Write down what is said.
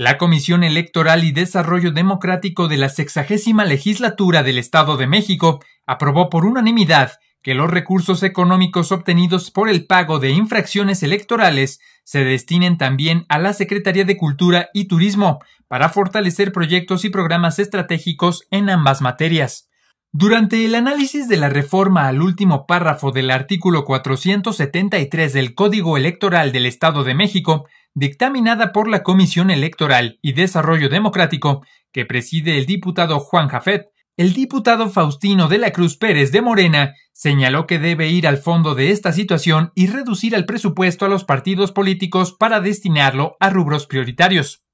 La Comisión Electoral y Desarrollo Democrático de la sexagésima legislatura del Estado de México aprobó por unanimidad que los recursos económicos obtenidos por el pago de infracciones electorales se destinen también a la Secretaría de Cultura y Turismo para fortalecer proyectos y programas estratégicos en ambas materias. Durante el análisis de la reforma al último párrafo del artículo 473 del Código Electoral del Estado de México, dictaminada por la Comisión Electoral y Desarrollo Democrático, que preside el diputado Juan Jafet, el diputado Faustino de la Cruz Pérez de Morena señaló que debe ir al fondo de esta situación y reducir el presupuesto a los partidos políticos para destinarlo a rubros prioritarios.